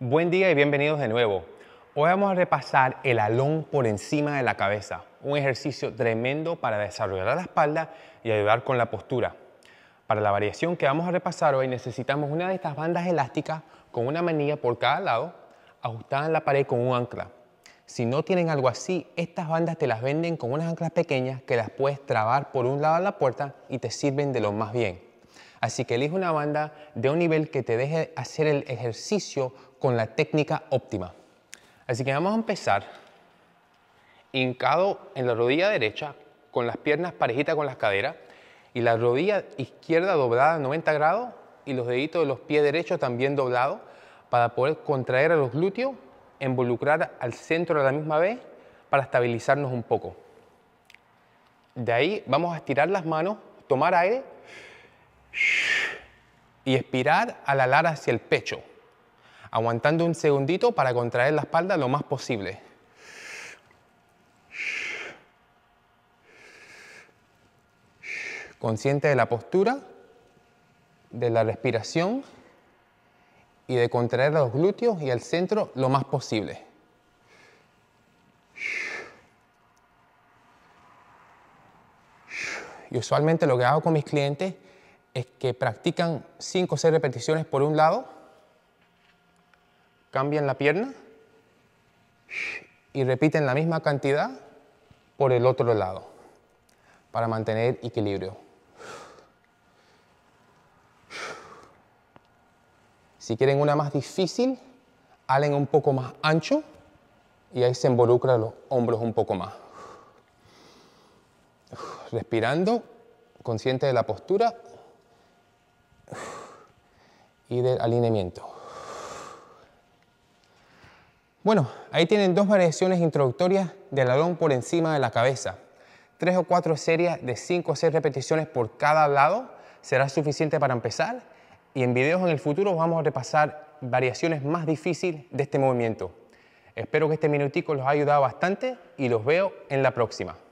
Buen día y bienvenidos de nuevo. Hoy vamos a repasar el alón por encima de la cabeza, un ejercicio tremendo para desarrollar la espalda y ayudar con la postura. Para la variación que vamos a repasar hoy necesitamos una de estas bandas elásticas con una manilla por cada lado, ajustada en la pared con un ancla. Si no tienen algo así, estas bandas te las venden con unas anclas pequeñas que las puedes trabar por un lado a la puerta y te sirven de lo más bien. Así que elige una banda de un nivel que te deje hacer el ejercicio con la técnica óptima. Así que vamos a empezar hincado en la rodilla derecha, con las piernas parejitas con las caderas, y la rodilla izquierda doblada a 90 grados y los deditos de los pies derechos también doblados para poder contraer a los glúteos, involucrar al centro a la misma vez para estabilizarnos un poco. De ahí vamos a estirar las manos, tomar aire y expirar al alar hacia el pecho, aguantando un segundito para contraer la espalda lo más posible. Consciente de la postura, de la respiración y de contraer los glúteos y el centro lo más posible. Y usualmente lo que hago con mis clientes es que practican 5 o 6 repeticiones por un lado, cambian la pierna y repiten la misma cantidad por el otro lado para mantener equilibrio. Si quieren una más difícil, halen un poco más ancho y ahí se involucran los hombros un poco más. Respirando, consciente de la postura, y del alineamiento. Bueno, ahí tienen dos variaciones introductorias del alón por encima de la cabeza. Tres o cuatro series de cinco o seis repeticiones por cada lado será suficiente para empezar y en videos en el futuro vamos a repasar variaciones más difíciles de este movimiento. Espero que este minutico los haya ayudado bastante y los veo en la próxima.